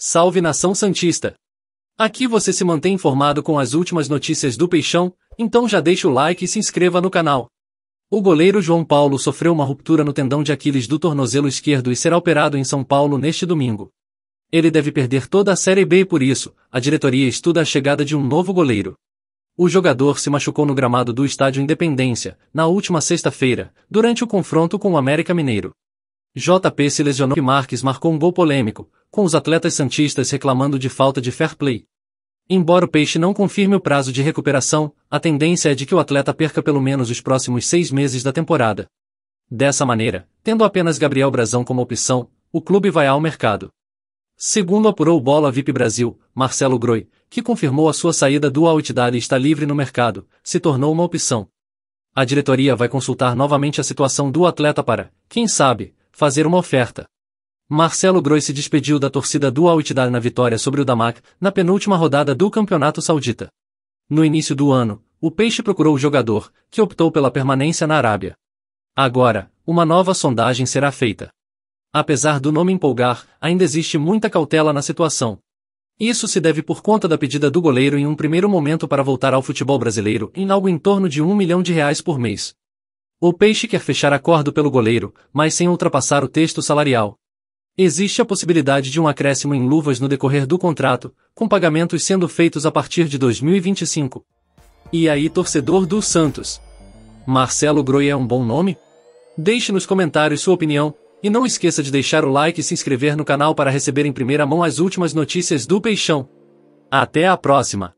Salve nação santista! Aqui você se mantém informado com as últimas notícias do Peixão, então já deixa o like e se inscreva no canal. O goleiro João Paulo sofreu uma ruptura no tendão de Aquiles do tornozelo esquerdo e será operado em São Paulo neste domingo. Ele deve perder toda a Série B e por isso, a diretoria estuda a chegada de um novo goleiro. O jogador se machucou no gramado do Estádio Independência, na última sexta-feira, durante o confronto com o América Mineiro. JP se lesionou e Marques marcou um gol polêmico, com os atletas santistas reclamando de falta de fair play. Embora o Peixe não confirme o prazo de recuperação, a tendência é de que o atleta perca pelo menos os próximos seis meses da temporada. Dessa maneira, tendo apenas Gabriel Brazão como opção, o clube vai ao mercado. Segundo apurou o Bola VIP Brasil, Marcelo Groi, que confirmou a sua saída do Altidar e está livre no mercado, se tornou uma opção. A diretoria vai consultar novamente a situação do atleta para, quem sabe, fazer uma oferta. Marcelo Groi se despediu da torcida do Al Ittihad na vitória sobre o Damac, na penúltima rodada do Campeonato Saudita. No início do ano, o Peixe procurou o jogador, que optou pela permanência na Arábia. Agora, uma nova sondagem será feita. Apesar do nome empolgar, ainda existe muita cautela na situação. Isso se deve por conta da pedida do goleiro em um primeiro momento para voltar ao futebol brasileiro em algo em torno de um milhão de reais por mês. O peixe quer fechar acordo pelo goleiro, mas sem ultrapassar o texto salarial. Existe a possibilidade de um acréscimo em luvas no decorrer do contrato, com pagamentos sendo feitos a partir de 2025. E aí, torcedor do Santos? Marcelo Groi é um bom nome? Deixe nos comentários sua opinião, e não esqueça de deixar o like e se inscrever no canal para receber em primeira mão as últimas notícias do Peixão. Até a próxima!